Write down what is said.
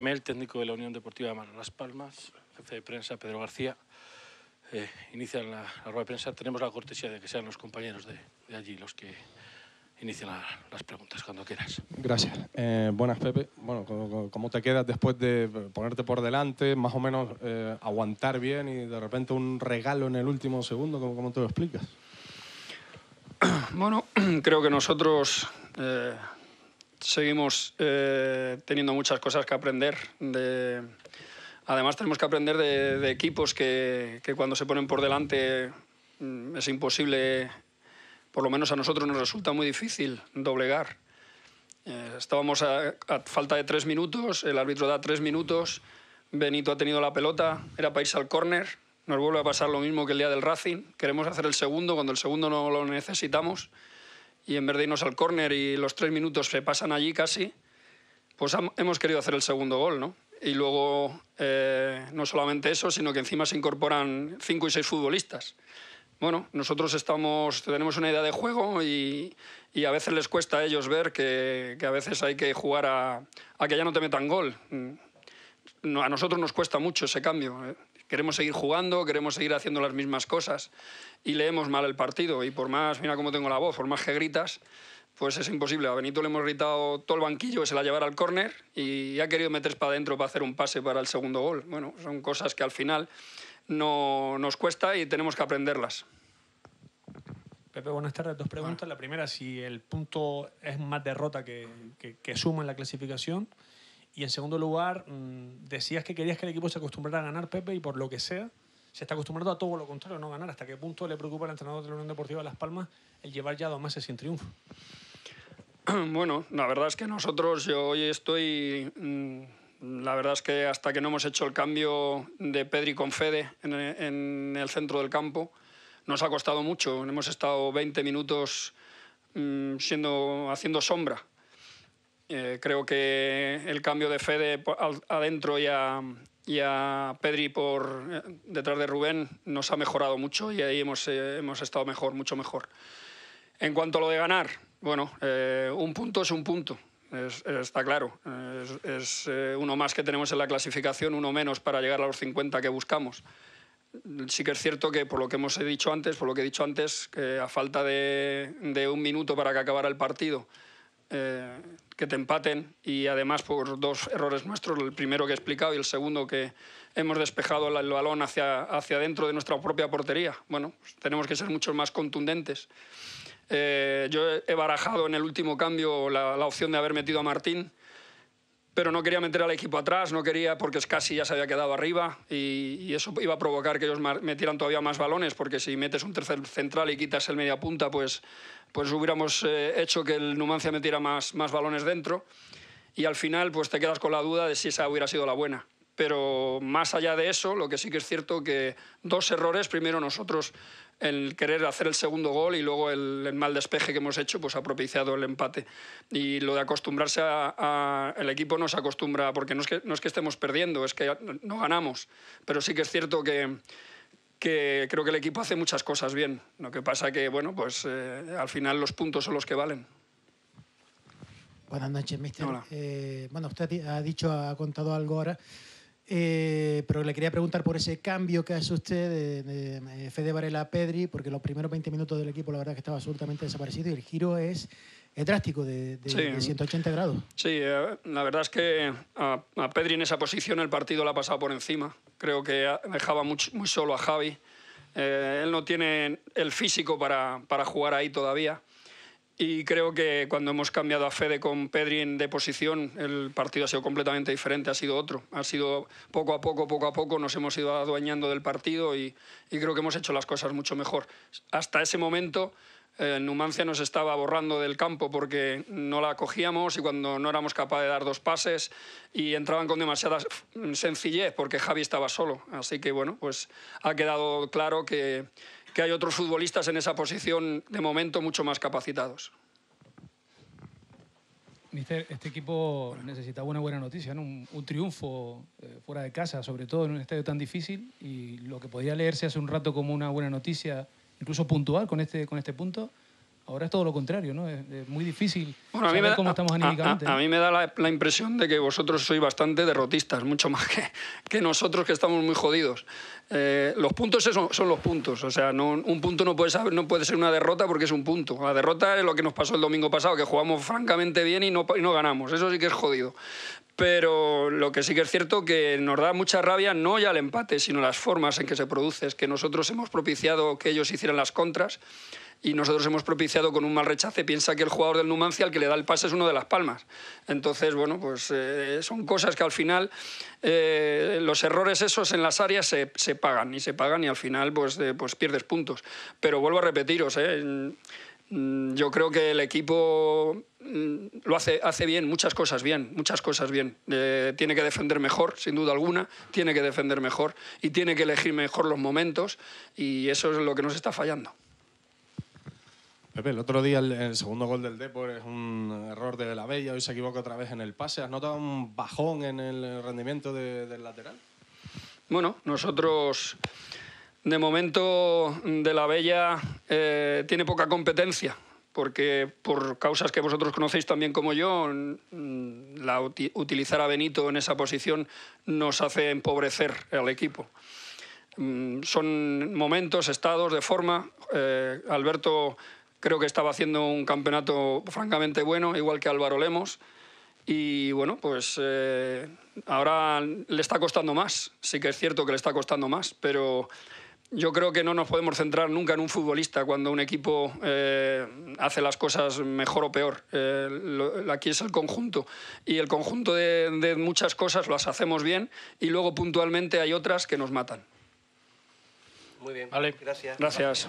El técnico de la Unión Deportiva Manos Las Palmas, jefe de prensa Pedro García, eh, inician la, rueda de prensa. Tenemos la cortesía de que sean los compañeros de, allí los que inician las preguntas cuando quieras. Gracias. Eh, buenas, Pepe. Bueno, ¿cómo, te quedas después de ponerte por delante, más o menos eh, aguantar bien y de repente un regalo en el último segundo? cómo te lo explicas? Bueno, creo que nosotros seguimos eh, teniendo muchas cosas que aprender. Además, tenemos que aprender de, equipos que, cuando se ponen por delante mm, es imposible, por lo menos a nosotros nos resulta muy difícil doblegar. Eh, estábamos a, a, falta de tres minutos, el árbitro da tres minutos, Benito ha tenido la pelota, era para irse al córner, nos vuelve a pasar lo mismo que el día del Racing, queremos hacer el segundo cuando el segundo no lo necesitamos y en vez de irnos al córner y los tres minutos se pasan allí casi, pues hemos querido hacer el segundo gol, ¿no? Y luego eh, no solamente eso, sino que encima se incorporan cinco y seis futbolistas. Bueno, nosotros estamos, tenemos una idea de juego y, y a veces les cuesta a ellos ver que, que a veces hay que jugar a, a, que ya no te metan gol. Mm. A nosotros nos cuesta mucho ese cambio. ¿eh? queremos seguir jugando, queremos seguir haciendo las mismas cosas y leemos mal el partido. Y por más, mira cómo tengo la voz, por más que gritas, pues es imposible. A Benito le hemos gritado todo el banquillo se la llevará al córner y ha querido meterse para adentro para hacer un pase para el segundo gol. Bueno, son cosas que al final no nos cuesta y tenemos que aprenderlas. Pepe, buenas tardes. Dos preguntas. La primera, si el punto es más derrota que, que suma en la clasificación. Y en segundo lugar, mm, decías que querías que el equipo se acostumbrara a ganar, Pepe, y por lo que sea, se está acostumbrado a todo lo contrario, no ganar. ¿Hasta qué punto le preocupa al entrenador de la Unión Deportiva Las Palmas el llevar ya dos meses sin triunfo? Bueno, la verdad es que nosotros, yo hoy estoy. Mm, la verdad es que hasta que no hemos hecho el cambio de Pedri con Fede en el centro del campo, nos ha costado mucho. Hemos estado 20 minutos mm, siendo, haciendo sombra eh, creo que el cambio de Fede adentro y a, Pedri por eh, detrás de Rubén nos ha mejorado mucho y ahí hemos, eh, hemos estado mejor, mucho mejor. En cuanto a lo de ganar, bueno, un punto es un punto, está claro. Es, uno más que tenemos en la clasificación, uno menos para llegar a los 50 que buscamos. Sí que es cierto que por lo que hemos dicho antes, por lo que he dicho antes, que a falta de, de un minuto para que acabara el partido, eh, que te empaten y además por dos errores nuestros, el primero que he explicado y el segundo que hemos despejado el balón hacia, hacia dentro de nuestra propia portería. Bueno, pues tenemos que ser mucho más contundentes. Eh, yo he barajado en el último cambio la, opción de haber metido a Martín pero no quería meter al equipo atrás, no quería porque casi ya se había quedado arriba y, eso iba a provocar que ellos metieran todavía más balones, porque si metes un tercer central y quitas el media punta, pues, pues hubiéramos eh, hecho que el Numancia metiera más, más balones dentro y al final pues te quedas con la duda de si esa hubiera sido la buena. Pero más allá de eso, lo que sí que es cierto que dos errores, primero nosotros el querer hacer el segundo gol y luego el, mal despeje que hemos hecho pues ha propiciado el empate. Y lo de acostumbrarse a, el equipo se acostumbra, porque no es, que, no estemos perdiendo, es que no ganamos, pero sí que es cierto que creo que el equipo hace muchas cosas bien. Lo que pasa que, bueno, pues eh, al final los puntos son los que valen. Buenas noches, mister. Eh, bueno, usted ha dicho, ha contado algo ahora eh, pero le quería preguntar por ese cambio que hace usted de, de, Fede Varela a Pedri, porque los primeros 20 minutos del equipo la verdad que estaba absolutamente desaparecido y el giro es, drástico, de, 180 grados. Sí, eh, la verdad es que a, Pedri en esa posición el partido la ha pasado por encima. Creo que dejaba muy, muy solo a Javi. Eh, él no tiene el físico para, para jugar ahí todavía. Y creo que cuando hemos cambiado a Fede con Pedri de posición, el partido ha sido completamente diferente, ha sido otro. Ha sido poco a poco, poco a poco, nos hemos ido adueñando del partido y, creo que hemos hecho las cosas mucho mejor. Hasta ese momento, eh, Numancia nos estaba borrando del campo porque no la cogíamos y cuando no éramos capaces de dar dos pases y entraban con demasiada sencillez porque Javi estaba solo. Así que bueno, pues ha quedado claro que que hay otros futbolistas en esa posición de momento mucho más capacitados. este equipo necesitaba una buena noticia, un, triunfo eh, fuera de casa, sobre todo en un estadio tan difícil, y lo que podía leerse hace un rato como una buena noticia, incluso puntual con este, con este punto, Ahora es todo lo contrario, ¿no? Es, muy difícil bueno, a mí me da, cómo estamos anímicamente. A, mí me da la, impresión de que vosotros sois bastante derrotistas, mucho más que, nosotros que estamos muy jodidos. Eh, los puntos son, los puntos, o sea, un punto no puede, ser, una derrota porque es un punto. La derrota es lo que nos pasó el domingo pasado, que jugamos francamente bien y no ganamos, eso sí que es jodido pero lo que sí que es cierto que nos da mucha rabia no ya el empate, sino las formas en que se produce. Es que nosotros hemos propiciado que ellos hicieran las contras y nosotros hemos propiciado con un mal rechace. Piensa que el jugador del Numancia al que le da el pase es uno de las palmas. Entonces, bueno, pues eh, son cosas que al final eh, los errores esos en las áreas se, pagan y se pagan y al final pues, eh, pues pierdes puntos. Pero vuelvo a repetiros, eh, Mm, yo creo que el equipo mm, lo hace, hace bien, muchas cosas bien, muchas cosas bien. Eh, tiene que defender mejor, sin duda alguna, tiene que defender mejor y tiene que elegir mejor los momentos y eso es lo que nos está fallando. Pepe, el otro día el, segundo gol del Depor es un error de la Bella, hoy se equivoca otra vez en el pase. ¿Has notado un bajón en el rendimiento del lateral? Bueno, nosotros de momento de la Bella eh, tiene poca competencia, porque por causas que vosotros conocéis también como yo, mm, la, utilizar a Benito en esa posición nos hace empobrecer al equipo. Mm, son momentos, estados de forma. Eh, Alberto creo que estaba haciendo un campeonato francamente bueno, igual que Álvaro Lemos. Y bueno, pues eh, ahora le está costando más. Sí que es cierto que le está costando más, pero yo creo que no nos podemos centrar nunca en un futbolista cuando un equipo eh, hace las cosas mejor o peor. Eh, aquí es el conjunto. Y el conjunto de, muchas cosas las hacemos bien y luego puntualmente hay otras que nos matan. Muy bien. Vale. Gracias. Gracias.